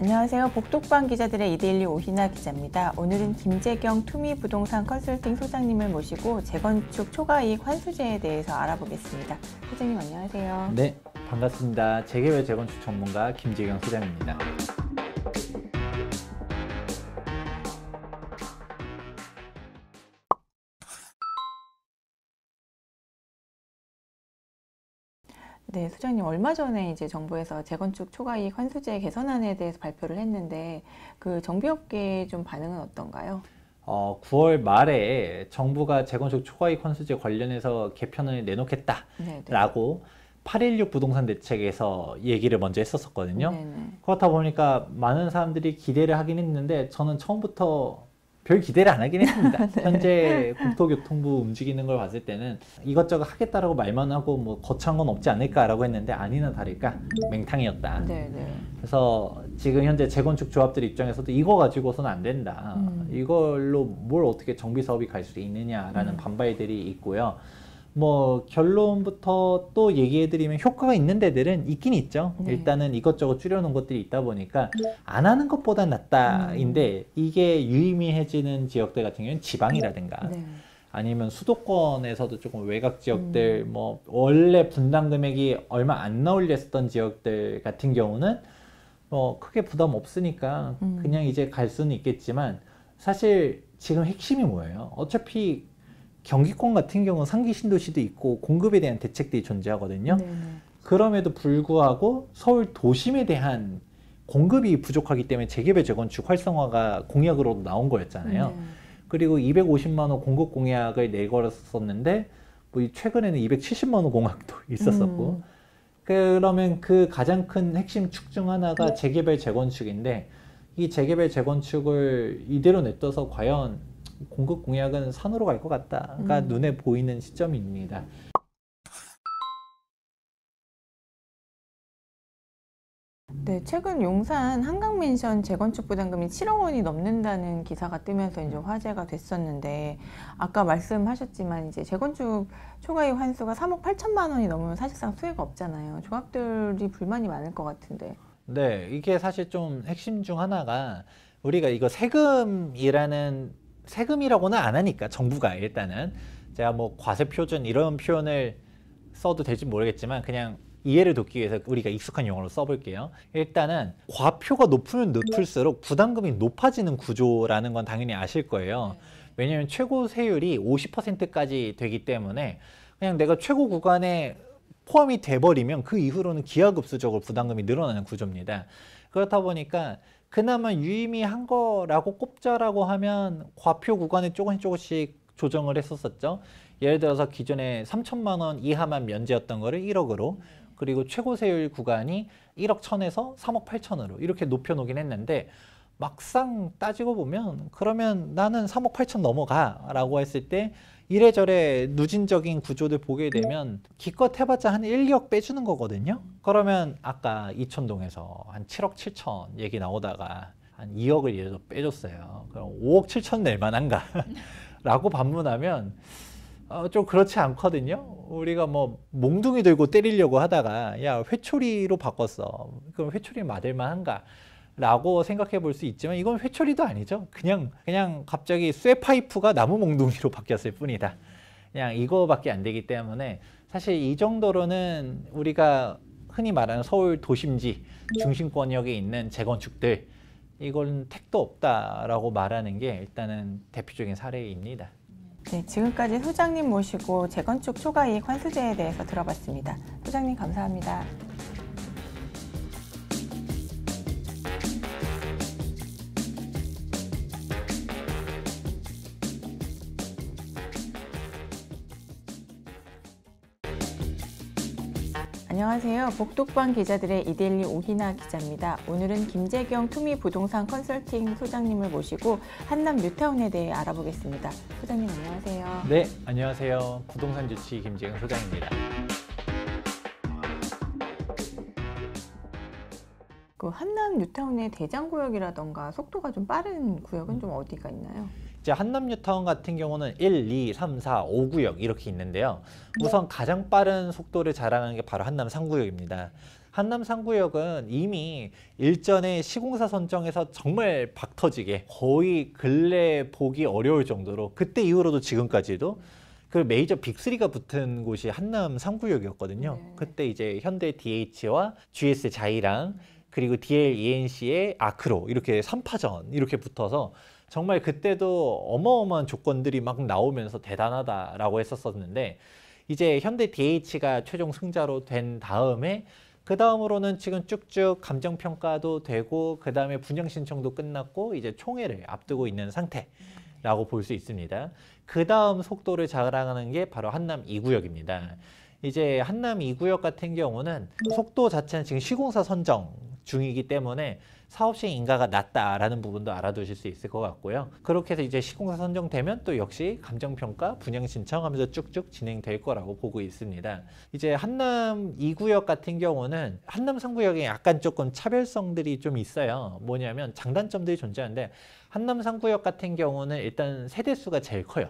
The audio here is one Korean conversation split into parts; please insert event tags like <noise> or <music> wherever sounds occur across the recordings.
안녕하세요. 복독방 기자들의 이데일리 오희나 기자입니다. 오늘은 김재경 투미부동산 컨설팅 소장님을 모시고 재건축 초과이익 환수제에 대해서 알아보겠습니다. 소장님 안녕하세요. 네, 반갑습니다. 재개발 재건축 전문가 김재경 소장입니다. 네, 소장님 얼마 전에 이제 정부에서 재건축 초과이익 환수제 개선안에 대해서 발표를 했는데 그 정비업계 좀 반응은 어떤가요? 어, 9월 말에 정부가 재건축 초과이익 환수제 관련해서 개편을 네, 네. 내놓겠다라고 네네. 8.16 부동산 대책에서 얘기를 먼저 했었거든요. 네, 그렇다 보니까 많은 사람들이 기대를 하긴 했는데 저는 처음부터 별 기대를 안 하긴 했습니다. <laughs> 네. 현재 국토교통부 움직이는 걸 봤을 때는 이것저것 하겠다라고 말만 하고 뭐 거창한 건 없지 않을까라고 했는데 아니나 다를까 맹탕이었다. 네, 네. 그래서 지금 현재 재건축 조합들 입장에서도 이거 가지고서는 안 된다. 음. 이걸로 뭘 어떻게 정비 사업이 갈 수 있느냐라는 음. 반발들이 있고요. 뭐 결론부터 또 얘기해드리면 효과가 있는 데들은 있긴 있죠. 네. 일단은 이것저것 줄여놓은 것들이 있다 보니까 안 하는 것보다 낫다인데 음. 이게 유의미해지는 지역들 같은 경우는 지방이라든가 네. 아니면 수도권에서도 조금 외곽 지역들 음. 뭐 원래 분담 금액이 얼마 안 나올렸었던 지역들 같은 경우는 뭐 크게 부담 없으니까 음. 그냥 이제 갈 수는 있겠지만 사실 지금 핵심이 뭐예요? 어차피 경기권 같은 경우는 상기 신도시도 있고 공급에 대한 대책들이 존재하거든요. 네네. 네. 그럼에도 불구하고 서울 도심에 대한 공급이 부족하기 때문에 재개발 재건축 활성화가 공약으로 나온 거였잖아요. 네. 그리고 250만 원 공급 공약을 내걸었었는데 뭐 최근에는 270만 원 공약도 <laughs> 있었었고 음. 그러면 그 가장 큰 핵심 축 중 하나가 네. 재개발 재건축인데 이 재개발 재건축을 이대로 냅둬서 과연 공급 공약은 산으로 갈 것 같다가 음. 눈에 보이는 시점입니다. 네, 최근 용산 한강민션 재건축 부담금이 7억 원이 넘는다는 기사가 뜨면서 이제 화제가 됐었는데 아까 말씀하셨지만 이제 재건축 초과이 환수가 3억 8천만 원이 넘으면 사실상 수혜가 없잖아요. 조합들이 불만이 많을 것 같은데. 네, 이게 사실 좀 핵심 중 하나가 우리가 이거 세금이라는 세금이라고는 안 하니까 정부가 일단은 제가 뭐 과세 표준 이런 표현을 써도 될지 모르겠지만 그냥 이해를 돕기 위해서 우리가 익숙한 용어로 써볼게요. 일단은 과표가 높으면 높을수록 부담금이 높아지는 구조라는 건 당연히 아실 거예요. 왜냐하면 최고 세율이 50%까지 되기 때문에 그냥 내가 최고 구간에 포함이 돼버리면 그 이후로는 기하급수적으로 부담금이 늘어나는 구조입니다. 그렇다 보니까 그나마 유의미한 거라고 꼽자라고 하면 과표 구간에 조금씩 조금씩 조정을 했었었죠. 예를 들어서 기존에 3천만 원 이하만 면제였던 거를 1억으로 그리고 최고 세율 구간이 1억 천에서 3억 8천으로 이렇게 높여놓긴 했는데 막상 따지고 보면 그러면 나는 3억 8천 넘어가 라고 했을 때 이래저래 누진적인 구조를 보게 되면 기껏 해봤자 한 1억 빼주는 거거든요. 그러면 아까 이천동에서 한 7억 7천 얘기 나오다가 한 2억을 예를 들어 빼줬어요. 그럼 5억 7천 낼 만한가? <laughs> 라고 반문하면 어, 좀 그렇지 않거든요. 우리가 뭐 몽둥이 들고 때리려고 하다가 야 회초리로 바꿨어. 그럼 회초리 맞을 만한가? 라고 생각해 볼 수 있지만 이건 회초리도 아니죠. 그냥 그냥 갑자기 쇠 파이프가 나무 몽둥이로 <laughs> 바뀌었을 뿐이다. 그냥 이거밖에 안 되기 때문에 사실 이 정도로는 우리가 흔히 말하는 서울 도심지 중심권역에 있는 재건축들 이건 택도 없다라고 말하는 게 일단은 대표적인 사례입니다. 네, 지금까지 소장님 모시고 재건축 초과이익 환수제에 대해서 들어봤습니다. 소장님 감사합니다. 안녕하세요. 복독방 기자들의 이데일리 오희나 기자입니다. 오늘은 김재경 투미 부동산 컨설팅 소장님을 모시고 한남 뉴타운에 대해 알아보겠습니다. 소장님 안녕하세요. 네, 안녕하세요. 부동산 주치 김재경 소장입니다. 그 한남 뉴타운의 대장구역이라던가 속도가 좀 빠른 구역은 음. 좀 어디가 있나요? 이제 한남뉴타운 같은 경우는 1, 2, 3, 4, 5구역 이렇게 있는데요. 네. 우선 가장 빠른 속도를 자랑하는 게 바로 한남 3구역입니다. 한남 3구역은 이미 일전에 시공사 선정에서 정말 박터지게 거의 근래 보기 어려울 정도로 그때 이후로도 지금까지도 그 메이저 빅3가 붙은 곳이 한남 3구역이었거든요. 네. 그때 이제 현대 DH와 GS 자이랑 그리고 DL ENC의 아크로 이렇게 3파전 이렇게 붙어서 정말 그때도 어마어마한 조건들이 막 나오면서 대단하다라고 했었었는데 이제 현대 DH가 최종 승자로 된 다음에 그 다음으로는 지금 쭉쭉 감정 평가도 되고 그 다음에 분양 신청도 끝났고 이제 총회를 앞두고 있는 상태라고 볼 수 있습니다. 그 다음 속도를 자랑하는 게 바로 한남 2구역입니다. 이제 한남 2구역 같은 경우는 속도 자체는 지금 시공사 선정 중이기 때문에 사업 시행 인가가 낮다라는 부분도 알아두실 수 있을 것 같고요. 그렇게 해서 이제 시공사 선정되면 또 역시 감정평가, 분양 신청하면서 쭉쭉 진행될 거라고 보고 있습니다. 이제 한남 2구역 같은 경우는 한남 3구역에 약간 조금 차별성들이 좀 있어요. 뭐냐면 장단점들이 존재하는데 한남 3구역 같은 경우는 일단 세대수가 제일 커요.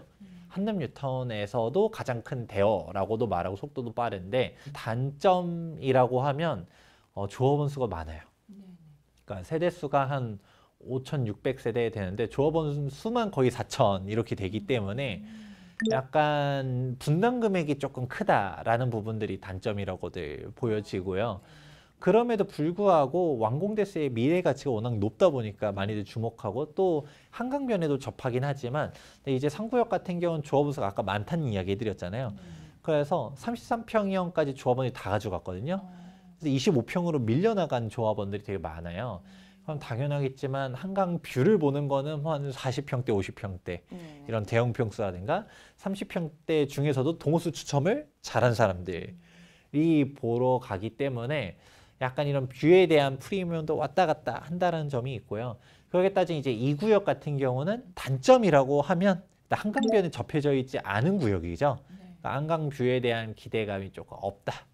한남 뉴턴에서도 가장 큰 대어라고도 말하고 속도도 빠른데 단점이라고 하면 어, 조합원 수가 많아요. 그러니까 세대 수가 한 5,600세대 되는데 조합원 수만 거의 4,000 이렇게 되기 때문에 음. 약간 분담 금액이 조금 크다라는 부분들이 단점이라고들 보여지고요. 그럼에도 불구하고 완공대수의 미래 가치가 워낙 높다 보니까 많이들 주목하고 또 한강변에도 접하긴 하지만 이제 상구역 같은 경우는 조합원수가 아까 많다는 이야기 해드렸잖아요. 음. 그래서 33평형까지 조합원이 다 가져갔거든요. 어. 그래서 25평으로 밀려나간 조합원들이 되게 많아요. 그럼 당연하겠지만 한강 뷰를 보는 거는 뭐한 40평대, 50평대 음. 이런 대형 평수라든가 30평대 중에서도 동호수 추첨을 잘한 사람들이 음. 보러 가기 때문에 약간 이런 뷰에 대한 프리미엄도 왔다 갔다 한다는 점이 있고요. 그러게 따지면 이제 이 구역 같은 경우는 단점이라고 하면 한강변에 접해져 있지 않은 구역이죠. 네. 그러니까 한강 뷰에 대한 기대감이 조금 없다.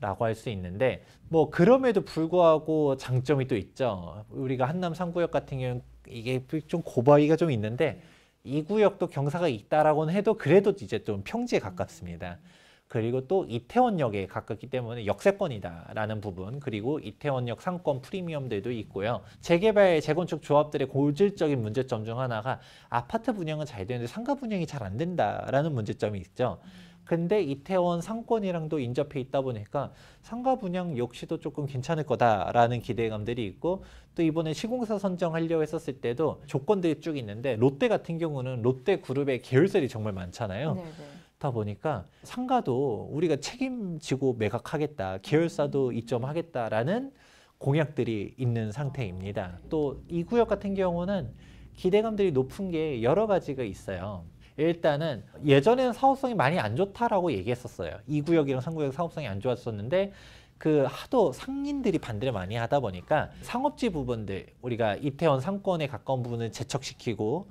라고 할 수 있는데 뭐 그럼에도 불구하고 장점이 또 있죠. 우리가 한남 3구역 같은 경우는 이게 좀 고바위가 좀 있는데 이 구역도 경사가 있다라고는 해도 그래도 이제 좀 평지에 가깝습니다. 그리고 또 이태원역에 가깝기 때문에 역세권이다라는 부분 그리고 이태원역 상권 프리미엄들도 있고요. 재개발, 재건축 조합들의 고질적인 문제점 중 하나가 아파트 분양은 잘 되는데 상가 분양이 잘 안 된다라는 문제점이 있죠. 근데 이태원 상권이랑도 인접해 있다 보니까 상가 분양 역시도 조금 괜찮을 거다라는 기대감들이 있고 또 이번에 시공사 선정하려고 했었을 때도 조건들이 쭉 있는데 롯데 같은 경우는 롯데 그룹의 계열사들이 정말 많잖아요. 네네. 네. 다 보니까 상가도 우리가 책임지고 매각하겠다, 계열사도 이점하겠다라는 음. 공약들이 있는 상태입니다. 아, 네. 또이 구역 같은 경우는 기대감들이 높은 게 여러 가지가 있어요. 일단은 예전에는 사업성이 많이 안 좋다라고 얘기했었어요. 이 구역이랑 3구역 사업성이 안 좋았었는데 그 하도 상인들이 반대를 많이 하다 보니까 상업지 부분들 우리가 이태원 상권에 가까운 부분을 재척시키고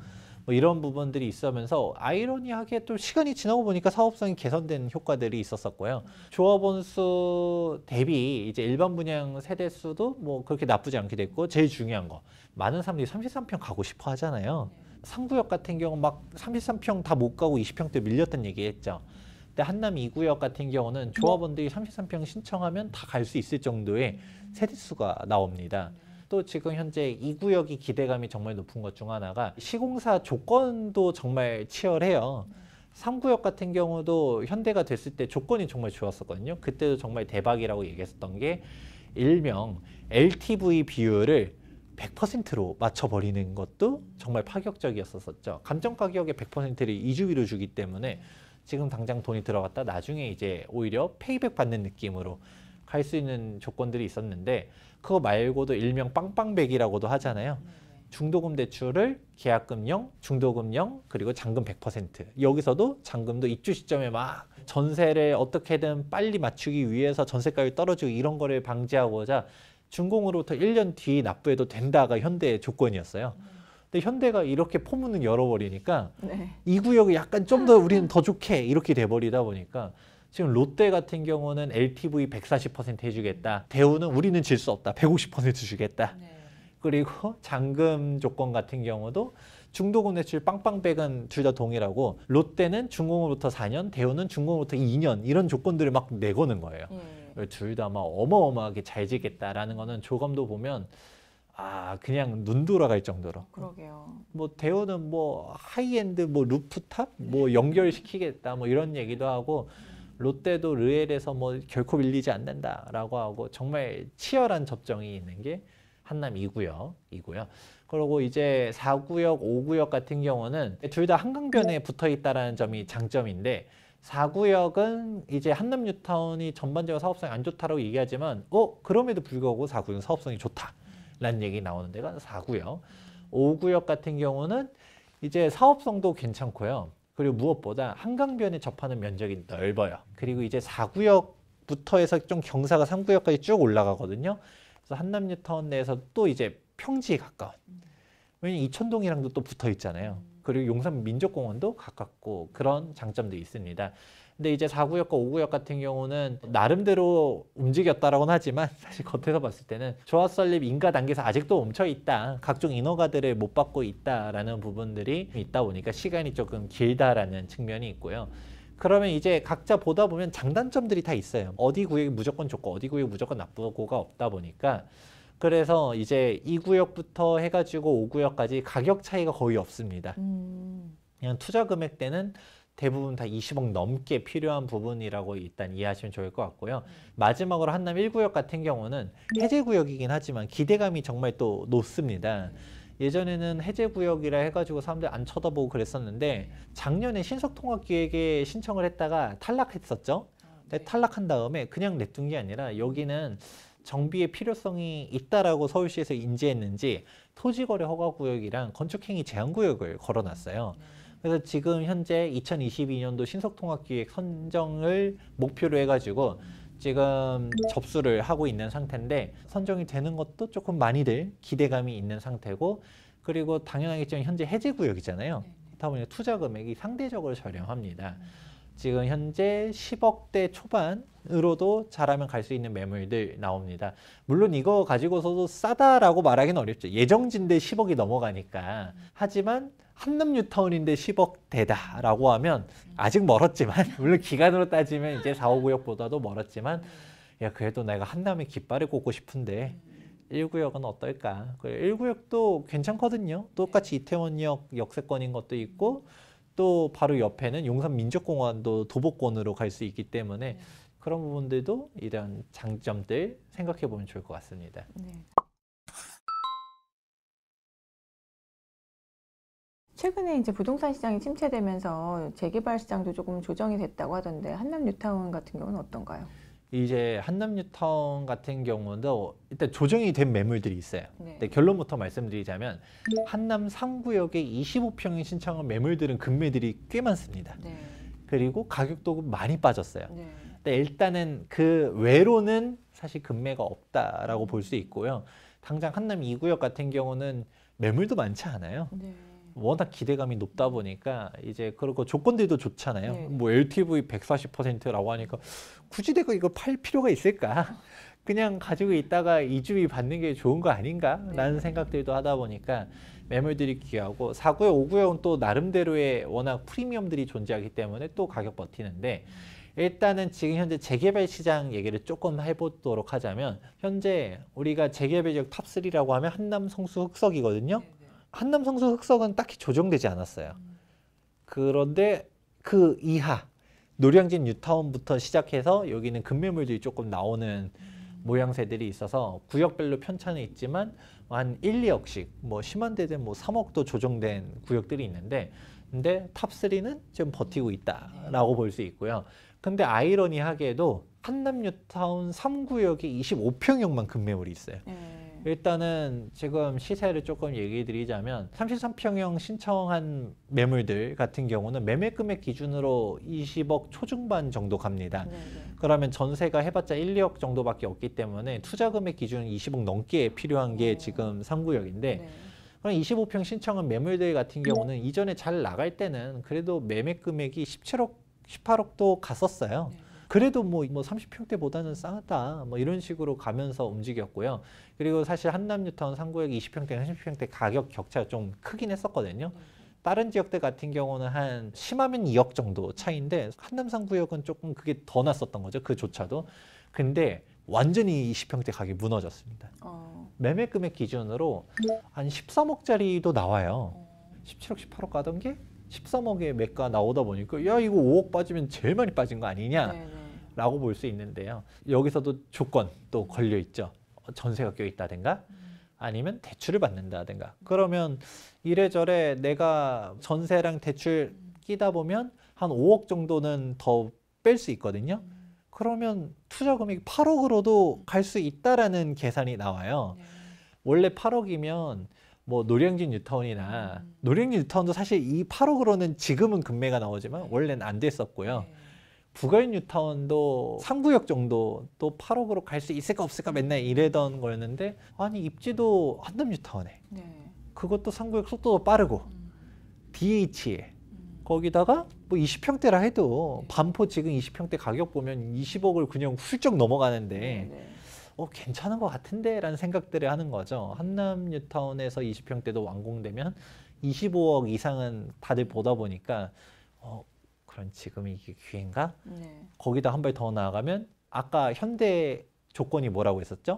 뭐 이런 부분들이 있으면서 아이러니하게 또 시간이 지나고 보니까 사업성이 개선된 효과들이 있었었고요. 조합원 수 대비 이제 일반 분양 세대 수도 뭐 그렇게 나쁘지 않게 됐고 제일 중요한 거 많은 사람들이 33평 가고 싶어 하잖아요. 삼구역 같은 경우 막 33평 다 못 가고 2 0평때 밀렸던 얘기 했죠. 근데 한남 2구역 같은 경우는 조합원들이 33평 신청하면 다 갈 수 있을 정도의 세대수가 나옵니다. 또 지금 현재 2구역이 기대감이 정말 높은 것 중 하나가 시공사 조건도 정말 치열해요. 3구역 같은 경우도 현대가 됐을 때 조건이 정말 좋았었거든요. 그때도 정말 대박이라고 얘기했었던 게 일명 LTV 비율을 100%로 맞춰버리는 것도 정말 파격적이었었죠. 감정 가격의 100%를 2주위로 주기 때문에 지금 당장 돈이 들어갔다 나중에 이제 오히려 페이백 받는 느낌으로 갈 수 있는 조건들이 있었는데 그거 말고도 일명 빵빵백이라고도 하잖아요. 음, 네. 중도금 대출을 계약금형, 중도금형, 그리고 잔금 100%. 여기서도 잔금도 입주 시점에 막 전세를 어떻게든 빨리 맞추기 위해서 전세가율 떨어지고 이런 거를 방지하고자 준공으로부터 1년 뒤 납부해도 된다가 현대의 조건이었어요. 음. 근데 현대가 이렇게 포문을 열어버리니까 네. 이 구역이 약간 좀 더 우리는 <laughs> 더 좋게 이렇게 돼버리다 보니까 지금 롯데 같은 경우는 LTV 140% 해주겠다. 대우는 우리는 질 수 없다. 150% 주겠다. 네. 그리고 잔금 조건 같은 경우도 중도금 대출 빵빵백은 둘 다 동일하고 롯데는 중공으로부터 4년, 대우는 중공으로부터 2년 이런 조건들을 막 내거는 거예요. 음. 둘다막 어마어마하게 잘 지겠다라는 거는 조감도 보면 아 그냥 눈 돌아갈 정도로. 그러게요. 뭐 대호는 뭐 하이엔드 뭐 루프탑 네. 뭐 연결시키겠다 뭐 이런 얘기도 하고 롯데도 르엘에서 뭐 결코 밀리지 않는다라고 하고 정말 치열한 접종이 있는 게 한남 2구역이고요. 그리고 이제 4구역, 5구역 같은 경우는 둘 다 한강변에 네. 붙어 있다라는 점이 장점인데 4구역은 이제 한남뉴타운이 전반적으로 사업성이 안 좋다라고 얘기하지만 어 그럼에도 불구하고 4구역은 사업성이 좋다라는 얘기 나오는 데가 4구역 5구역 같은 경우는 이제 사업성도 괜찮고요 그리고 무엇보다 한강변에 접하는 면적이 넓어요 그리고 이제 4구역부터 해서 좀 경사가 3구역까지 쭉 올라가거든요 그래서 한남뉴타운 내에서 또 이제 평지에 가까운 왜냐면 이천동이랑도 또 붙어 있잖아요 그리고 용산 민족공원도 가깝고 그런 장점도 있습니다. 근데 이제 4구역과 5구역 같은 경우는 나름대로 움직였다라고는 하지만 <laughs> 사실 겉에서 봤을 때는 조합 설립 인가 단계에서 아직도 멈춰 있다. 각종 인허가들을 못 받고 있다라는 부분들이 있다 보니까 시간이 조금 길다라는 측면이 있고요. 그러면 이제 각자 보다 보면 장단점들이 다 있어요. 어디 구역이 무조건 좋고 어디 구역이 무조건 나쁘고가 없다 보니까 그래서 이제 2구역부터 해가지고 5구역까지 가격 차이가 거의 없습니다. 음. 그냥 투자 금액대는 대부분 다 20억 넘게 필요한 부분이라고 일단 이해하시면 좋을 것 같고요. 음. 마지막으로 한남 1구역 같은 경우는 네. 해제구역이긴 하지만 기대감이 정말 또 높습니다. 예전에는 해제구역이라 해가지고 사람들 안 쳐다보고 그랬었는데 작년에 신속통합기획에 신청을 했다가 탈락했었죠. 아, 네. 탈락한 다음에 그냥 냈둔 게 아니라 여기는 정비의 필요성이 있다라고 서울시에서 인지했는지 토지거래 허가구역이랑 건축행위 제한구역을 걸어놨어요. 네. 그래서 지금 현재 2022년도 신속통합기획 선정을 목표로 해가지고 지금 접수를 하고 있는 상태인데 선정이 되는 것도 조금 많이들 기대감이 있는 상태고 그리고 당연하겠지만 현재 해제구역이잖아요. 네, 네. 그렇다 보니 투자 금액이 상대적으로 저렴합니다. 음. 지금 현재 10억대 초반으로도 잘하면 갈 수 있는 매물들 나옵니다. 물론 이거 가지고서도 싸다라고 말하기는 어렵죠. 예정진데 10억이 넘어가니까. 하지만 한남 뉴타운인데 10억대다라고 하면 아직 멀었지만 <laughs> 물론 기간으로 따지면 이제 4, 5구역보다도 멀었지만 야 그래도 내가 한남에 깃발을 꽂고 싶은데 1구역은 어떨까? 1구역도 괜찮거든요. 똑같이 이태원역 역세권인 것도 있고 또 바로 옆에는 용산민족공원도 도보권으로 갈 수 있기 때문에 네. 그런 부분들도 이런 장점들 생각해 보면 좋을 것 같습니다. 네. 최근에 이제 부동산 시장이 침체되면서 재개발 시장도 조금 조정이 됐다고 하던데 한남 뉴타운 같은 경우는 어떤가요? 이제 한남유턴 같은 경우도 일단 조정이 된 매물들이 있어요. 네. 근데 결론부터 말씀드리자면 한남 3구역의 25평에 신청한 매물들은 금매들이 꽤 많습니다. 네. 그리고 가격도 많이 빠졌어요. 네. 근데 일단은 그 외로는 사실 금매가 없다라고 볼 수 있고요. 당장 한남 2구역 같은 경우는 매물도 많지 않아요. 네. 워낙 기대감이 높다 보니까 이제 그리고 조건들도 좋잖아요. 네. 뭐 LTV 140%라고 하니까 굳이 내가 이거팔 필요가 있을까? <laughs> 그냥 가지고 있다가 이주위 받는 게 좋은 거 아닌가라는 네. 생각들도 하다 보니까 매물들이 귀하고 4구에 5구역은 또 나름대로의 워낙 프리미엄들이 존재하기 때문에 또 가격 버티는데 일단은 지금 현재 재개발 시장 얘기를 조금 해보도록 하자면 현재 우리가 재개발 지역 탑3라고 하면 한남, 성수, 흑석이거든요. 네. 한남 성수 흑석은 딱히 조정되지 않았어요. 음. 그런데 그 이하 노량진 뉴타운부터 시작해서 여기는 금매물들이 조금 나오는 음. 모양새들이 있어서 구역별로 편차는 있지만 한 1, 2억씩 뭐 심한 데는 뭐 3억도 조정된 구역들이 있는데 근데 탑3는 지금 버티고 있다라고 볼 수 있고요. 근데 아이러니하게도 한남뉴타운 3구역이 25평형만 금매물이 있어요. 음. 일단은 지금 시세를 조금 얘기해 드리자면 33평형 신청한 매물들 같은 경우는 매매 금액 기준으로 20억 초중반 정도 갑니다. 네네. 네. 그러면 전세가 해봤자 1, 2억 정도밖에 없기 때문에 투자 금액 기준 20억 넘게 필요한 게 네. 지금 상구역인데 네. 그럼 25평 신청한 매물들 같은 네. 경우는 이전에 잘 나갈 때는 그래도 매매 금액이 17억, 18억도 갔었어요. 네. 그래도 뭐, 뭐 30평대보다는 싸다. 뭐 이런 식으로 가면서 움직였고요. 그리고 사실 한남뉴턴 상고역 20평대, 30평대 가격 격차가 좀 크긴 했었거든요. 다른 지역대 같은 경우는 한 심하면 2억 정도 차인데 한남상구역은 조금 그게 더 났었던 거죠. 그조차도. 근데 완전히 20평대 가격이 무너졌습니다. 어. 매매 금액 기준으로 한 13억짜리도 나와요. 어. 17억, 18억 가던 게 13억에 매가 나오다 보니까 야 이거 5억 빠지면 제일 많이 빠진 거 아니냐. 네네. 네. 라고 볼 수 있는데요. 여기서도 조건 또 걸려 있죠. 전세가 껴 있다든가 아니면 대출을 받는다든가 그러면 이래저래 내가 전세랑 대출 끼다 보면 한 5억 정도는 더 뺄 수 있거든요. 그러면 투자 금액이 8억으로도 갈 수 있다라는 계산이 나와요. 네. 원래 8억이면 뭐 노량진 유타운이나 음. 노량진 유타운도 사실 이 8억으로는 지금은 금매가 나오지만 원래는 안 됐었고요. 네. 북어인 뉴타운도 3구역 정도 또 8억으로 갈 수 있을까 없을까 맨날 이래던 거였는데 아니 입지도 한남 뉴타운에 네. 그것도 3구역 속도도 빠르고 음. DH에 e. 음. 거기다가 뭐 20평대라 해도 네. 반포 지금 20평대 가격 보면 20억을 그냥 훌쩍 넘어가는데 네, 네. 어 괜찮은 것 같은데 라는 생각들을 하는 거죠 한남 뉴타운에서 20평대도 완공되면 25억 이상은 다들 보다 보니까 그럼 지금 이게 귀인가 네. 거기다 한 발 더 나아가면 아까 현대 조건이 뭐라고 했었죠?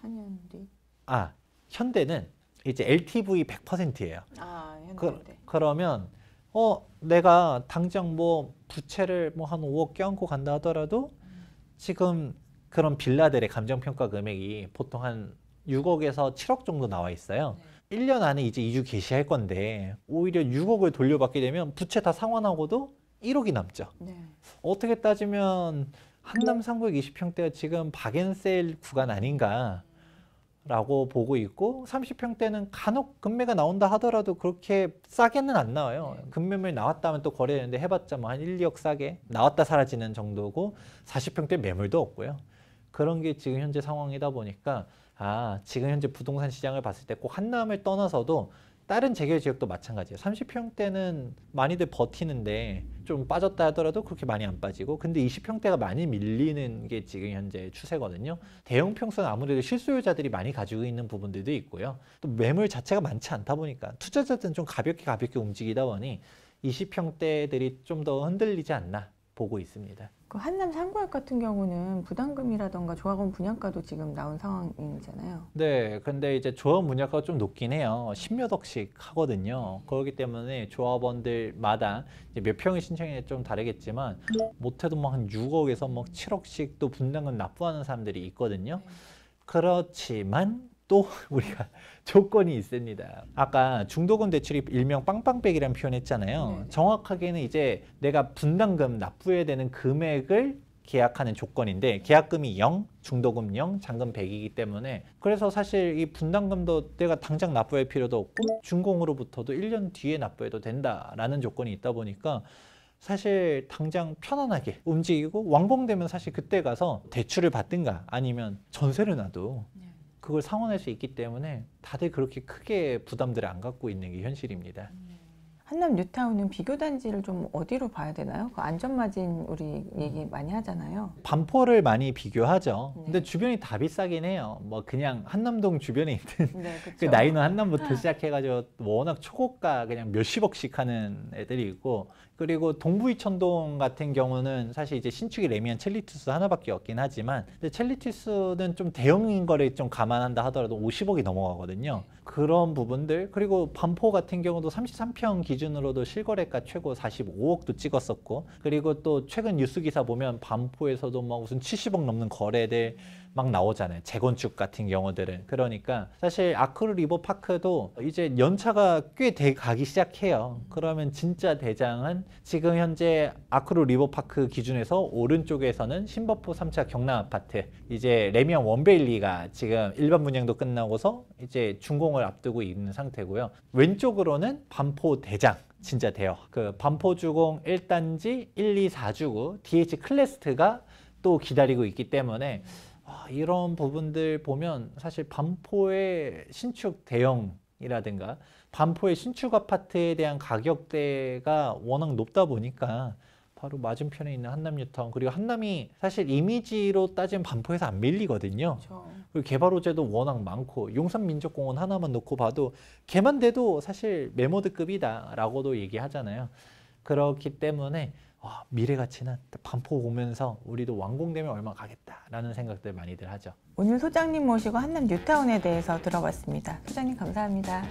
4년 뒤. 아, 현대는 이제 LTV 100%예요. 아, 현대. 그, 러면 어, 내가 당장 뭐 부채를 뭐 한 5억 껴안고 간다 하더라도 음. 지금 그런 빌라들의 감정평가 금액이 보통 한 6억에서 7억 정도 나와 있어요. 네. 1년 안에 이제 이주 개시할 건데 오히려 6억을 돌려받게 되면 부채 다 상환하고도 1억이 남죠. 네. 어떻게 따지면 한남 상북 20평대가 지금 박앤세일 구간 아닌가라고 보고 있고 30평대는 간혹 금매가 나온다 하더라도 그렇게 싸게는 안 나와요. 네. 금매물 나왔다면 또 거래되는데 해봤자 뭐한 1, 2억 싸게 나왔다 사라지는 정도고 40평대 매물도 없고요. 그런 게 지금 현재 상황이다 보니까 아 지금 현재 부동산 시장을 봤을 때 꼭 한남을 떠나서도 다른 재결 지역도 마찬가지예요. 30평대는 많이들 버티는데 좀 빠졌다 하더라도 그렇게 많이 안 빠지고 근데 20평대가 많이 밀리는 게 지금 현재 추세거든요. 대형 평수는 아무래도 실수요자들이 많이 가지고 있는 부분들도 있고요. 또 매물 자체가 많지 않다 보니까 투자자들은 좀 가볍게 가볍게 움직이다 보니 20평대들이 좀 더 흔들리지 않나 보고 있습니다. 그 한남 상고역 같은 경우는 부담금이라던가 조합원 분양가도 지금 나온 상황이잖아요. 네, 근데 이제 조합 분양가가 좀 높긴 해요. 1몇 억씩 하거든요. 그렇기 때문에 조합원들마다 몇 평의 신청이 좀 다르겠지만 못해도 막한 뭐 6억에서 막 뭐 7억씩 또 분담금 납부하는 사람들이 있거든요. 네. 그렇지만 또 <laughs> 우리가 조건이 있습니다. 아까 중도금 대출이 일명 빵빵백이라는 표현했잖아요. 네 정확하게는 이제 내가 분담금 납부해야 되는 금액을 계약하는 조건인데 계약금이 0, 중도금 0, 잔금 100이기 때문에 그래서 사실 이 분담금도 내가 당장 납부할 필요도 없고 준공으로부터도 1년 뒤에 납부해도 된다라는 조건이 있다 보니까 사실 당장 편안하게 움직이고 완공되면 사실 그때 가서 대출을 받든가 아니면 전세를 놔도 네. 그걸 상환할 수 있기 때문에 다들 그렇게 크게 부담들을 안 갖고 있는 게 현실입니다. 음. 한남 뉴타운은 비교 단지를 좀 어디로 봐야 되나요? 그 안전마진 우리 얘기 음. 많이 하잖아요. 반포를 많이 비교하죠. 네. 근데 주변이 다 비싸긴 해요. 뭐 그냥 한남동 주변에 있는 네, 그 나이는 한남부터 시작해가지고 워낙 초고가 그냥 몇십억씩 하는 애들이 있고 그리고 동부이천동 같은 경우는 사실 이제 신축이 레미안 첼리투스 하나밖에 없긴 하지만 근데 첼리투스는 좀 대형인 거를 좀 감안한다 하더라도 50억이 넘어가거든요. 그런 부분들 그리고 반포 같은 경우도 33평 기준으로도 실거래가 최고 45억도 찍었었고 그리고 또 최근 뉴스 기사 보면 반포에서도 막 무슨 70억 넘는 거래들 막 나오잖아요. 재건축 같은 경우들은. 그러니까 사실 아크루 리버 파크도 이제 연차가 꽤돼 가기 시작해요. 그러면 진짜 대장은 지금 현재 아크루 리버 파크 기준에서 오른쪽에서는 신버포 3차 경남 아파트 이제 레미안 원베일리가 지금 일반 문양도 끝나고서 이제 준공을 앞두고 있는 상태고요. 왼쪽으로는 반포 대장 진짜 돼요. 그 반포주공 1단지 1, 2, 4주구 DH 클래스트가 또 기다리고 있기 때문에 이런 부분들 보면 사실 반포의 신축 대형이라든가 반포의 신축 아파트에 대한 가격대가 워낙 높다 보니까 바로 맞은편에 있는 한남뉴타운 그리고 한남이 사실 이미지로 따지면 반포에서 안 밀리거든요. 그렇죠. 그리고 개발 호재도 워낙 많고 용산민족공원 하나만 놓고 봐도 개만 돼도 사실 메모드급이다라고도 얘기하잖아요. 그렇기 때문에 와, 미래 가치는 반포 오면서 우리도 완공되면 얼마 가겠다라는 생각들 많이들 하죠. 오늘 소장님 모시고 한남 뉴타운에 대해서 들어봤습니다. 소장님 감사합니다.